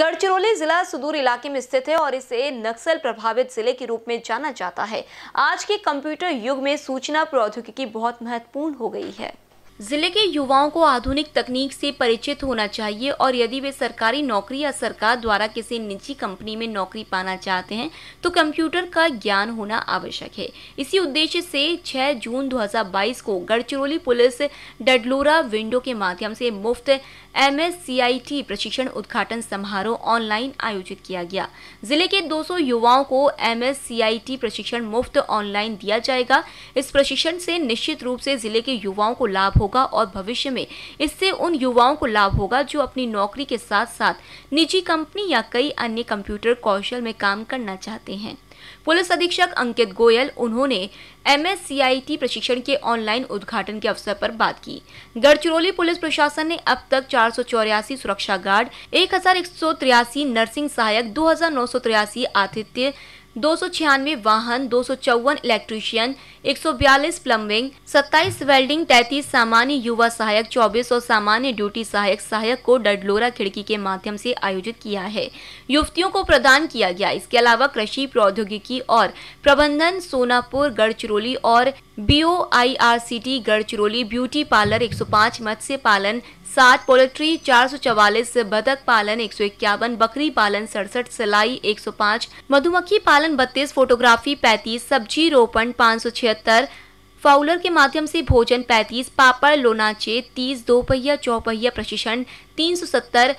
गढ़चिरौली जिला सुदूर इलाके में स्थित है और इसे नक्सल प्रभावित जिले के रूप में जाना जाता है आज के कंप्यूटर युग में सूचना प्रौद्योगिकी बहुत महत्वपूर्ण हो गई है जिले के युवाओं को आधुनिक तकनीक से परिचित होना चाहिए और यदि वे सरकारी नौकरी या सरकार द्वारा किसी निजी कंपनी में नौकरी पाना चाहते हैं तो कंप्यूटर का ज्ञान होना आवश्यक है इसी उद्देश्य से 6 जून 2022 को गढ़चिरौली पुलिस डडलोरा विंडो के माध्यम से मुफ्त एम प्रशिक्षण उद्घाटन समारोह ऑनलाइन आयोजित किया गया जिले के दो युवाओं को एम प्रशिक्षण मुफ्त ऑनलाइन दिया जाएगा इस प्रशिक्षण से निश्चित रूप से जिले के युवाओं को लाभ होगा होगा और भविष्य में इससे उन युवाओं को लाभ होगा जो अपनी नौकरी के साथ साथ निजी कंपनी या कई अन्य कंप्यूटर कौशल में काम करना चाहते हैं पुलिस अधीक्षक अंकित गोयल उन्होंने एम प्रशिक्षण के ऑनलाइन उद्घाटन के अवसर पर बात की गढ़चिरौली पुलिस प्रशासन ने अब तक चार सुरक्षा गार्ड एक नर्सिंग सहायक दो आतिथ्य दो वाहन दो इलेक्ट्रीशियन 142 प्लम्बिंग 27 वेल्डिंग 33 सामान्य युवा सहायक 24 और सामान्य ड्यूटी सहायक सहायक को डडलोरा खिड़की के माध्यम से आयोजित किया है युवतियों को प्रदान किया गया इसके अलावा कृषि प्रौद्योगिकी और प्रबंधन सोनापुर गढ़चिरौली और BO I R SETI Gadchiroli beauty parlour 105 मत्स्य पालन सात पोल्ट्री चार सौ चवालीस बतख पालन एक सौ इक्यावन बकरी पालन सड़सठ सिलाई एक सौ पाँच मधुमक्खी पालन पालन बत्तीस फोटोग्राफी पैंतीस सब्जी रोपण पाँच सौ छिहत्तर फाउलर के माध्यम से भोजन पैंतीस पापड़ लोनाचे तीस दोपहिया चौपहिया प्रशिक्षण तीन सौ सत्तर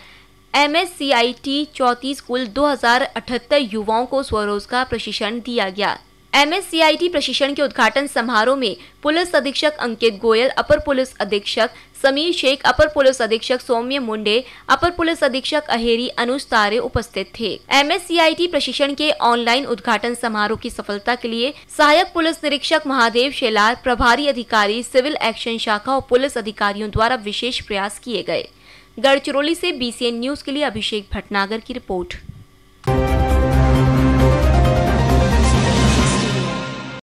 M S C I T चौंतीस कुल दो हजार अठहत्तर युवाओं को स्वरोजगार प्रशिक्षण दिया गया एमएससीआईटी प्रशिक्षण के उद्घाटन समारोह में पुलिस अधीक्षक अंकित गोयल अपर पुलिस अधीक्षक समीर शेख अपर पुलिस अधीक्षक सौम्य मुंडे अपर पुलिस अधीक्षक अहेरी अनुज तारे उपस्थित थे एमएससीआईटी प्रशिक्षण के ऑनलाइन उद्घाटन समारोह की सफलता के लिए सहायक पुलिस निरीक्षक महादेव शेलार प्रभारी अधिकारी सिविल एक्शन शाखा और पुलिस अधिकारियों द्वारा विशेष प्रयास किए गए गढ़चिरौली ऐसी बी न्यूज के लिए अभिषेक भटनागर की रिपोर्ट